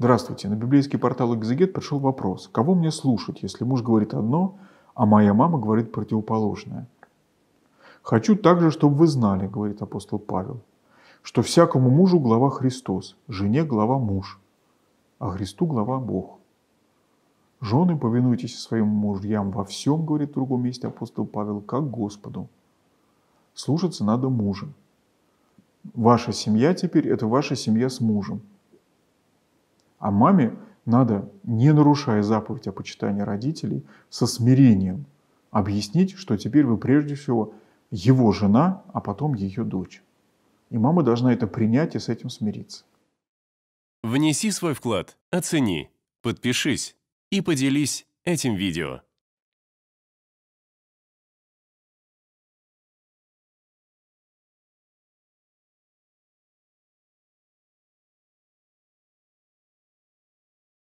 Здравствуйте. На библейский портал «Экзегет» пришел вопрос. Кого мне слушать, если муж говорит одно, а моя мама говорит противоположное? «Хочу также, чтобы вы знали», — говорит апостол Павел, «что всякому мужу глава Христос, жене глава муж, а Христу глава Бог». «Жены, повинуйтесь своим мужьям во всем», — говорит в другом месте апостол Павел, — «как Господу». Слушаться надо мужа. Ваша семья теперь – это ваша семья с мужем. А маме надо, не нарушая заповедь о почитании родителей, со смирением объяснить, что теперь вы прежде всего его жена, а потом ее дочь. И мама должна это принять и с этим смириться. Внеси свой вклад, оцени, подпишись и поделись этим видео.